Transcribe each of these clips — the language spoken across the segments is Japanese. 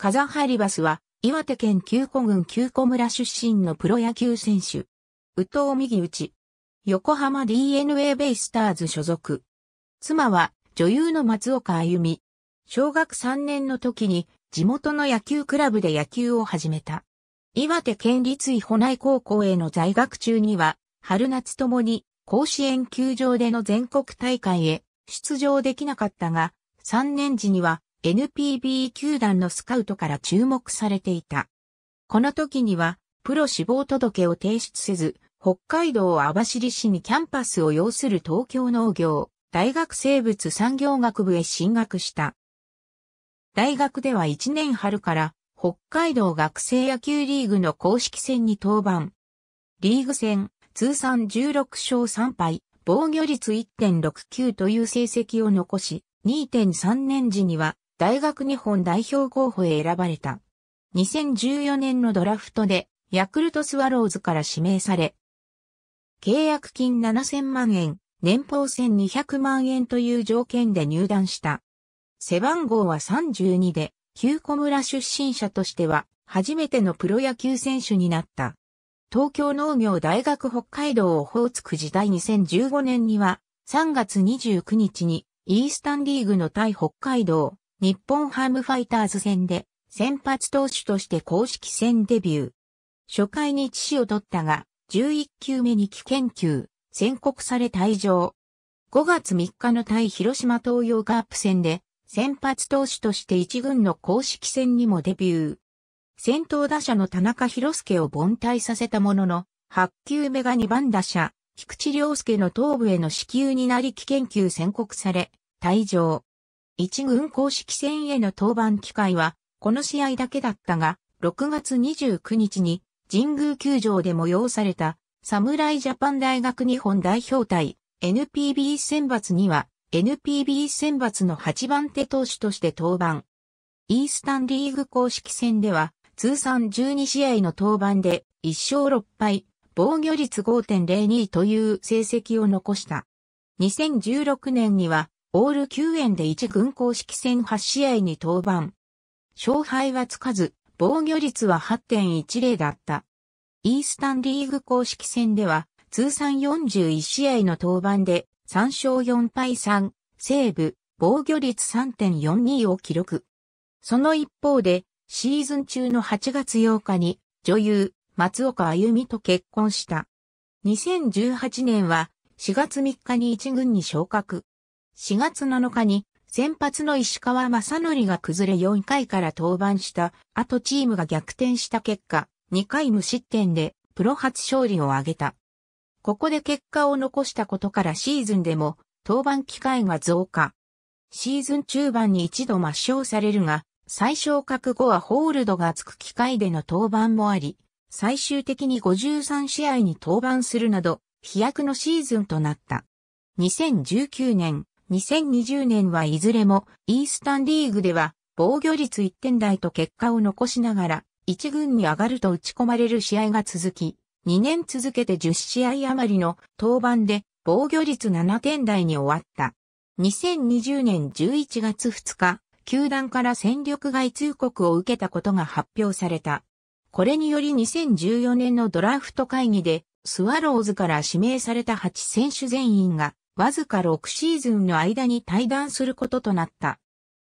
カザハリバスは、岩手県九古郡九古村出身のプロ野球選手。宇藤右内。横浜 DNA ベイスターズ所属。妻は、女優の松岡あゆみ。小学3年の時に、地元の野球クラブで野球を始めた。岩手県立伊保内高校への在学中には、春夏ともに、甲子園球場での全国大会へ出場できなかったが、3年時には NPB 球団のスカウトから注目されていた。この時には、プロ志望届を提出せず、北海道網走市にキャンパスを要する東京農業、大学生物産業学部へ進学した。大学では1年春から北海道学生野球リーグの公式戦に登板。リーグ戦通算16勝3敗、防御率1.69という成績を残し、2.3年時には大学日本代表候補へ選ばれた。2014年のドラフトで、ヤクルトスワローズから指名され、契約金7000万円、年俸1200万円という条件で入団した。背番号は32で、旧小村出身者としては、初めてのプロ野球選手になった。東京農業大学北海道オホーツク時代2015年には、3月29日に、イースタンリーグの対北海道、日本ハムファイターズ戦で先発投手として公式戦デビュー。初回に致死を取ったが、11球目に危険球、宣告され退場。5月3日の対広島東洋カープ戦で、先発投手として一軍の公式戦にもデビュー。先頭打者の田中博介を凡退させたものの、8球目が2番打者、菊池良介の頭部への支給になり危険球宣告され、退場。一軍公式戦への登板機会は、この試合だけだったが、6月29日に神宮球場で催された、侍ジャパン大学日本代表対 NPB 選抜には、NPB 選抜の8番手投手として登板。イースタンリーグ公式戦では、通算12試合の登板で1勝6敗、防御率5.02という成績を残した。2016年にはオール9円で1軍公式戦8試合に登板。勝敗はつかず、防御率は8.10だった。イースタンリーグ公式戦では、通算41試合の登板で、3勝4敗3、セーブ、防御率3.42を記録。その一方で、シーズン中の8月8日に、女優、松岡あゆみと結婚した。2018年は、4月3日に1軍に昇格。4月7日に先発の石川正則が崩れ4回から登板した後チームが逆転した結果、2回無失点でプロ初勝利を挙げた。ここで結果を残したことからシーズンでも登板機会が増加。シーズン中盤に一度抹消されるが、最小覚悟はホールドがつく機会での登板もあり、最終的に53試合に登板するなど、飛躍のシーズンとなった。2019年2020年はいずれもイースタンリーグでは防御率1点台と結果を残しながら1軍に上がると打ち込まれる試合が続き、2年続けて10試合余りの登板で防御率7点台に終わった。2020年11月2日、球団から戦力外通告を受けたことが発表された。これにより2014年のドラフト会議で、スワローズから指名された8選手全員がわずか6シーズンの間に退団することとなった。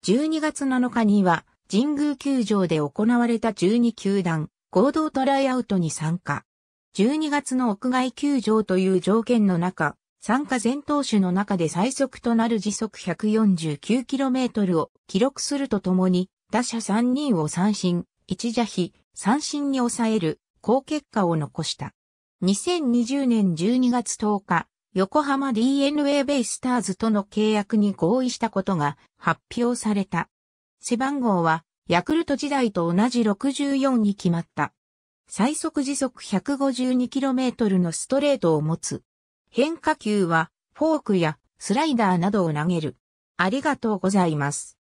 12月7日には、神宮球場で行われた12球団合同トライアウトに参加。12月の屋外球場という条件の中、参加全投手の中で最速となる時速 149km を記録するとともに、打者3人を三振、1邪非、三振に抑える好結果を残した。2020年12月10日、横浜 DNA ベイスターズとの契約に合意したことが発表された。背番号はヤクルト時代と同じ64に決まった。最速時速 152km のストレートを持つ。変化球はフォークやスライダーなどを投げる。ありがとうございます。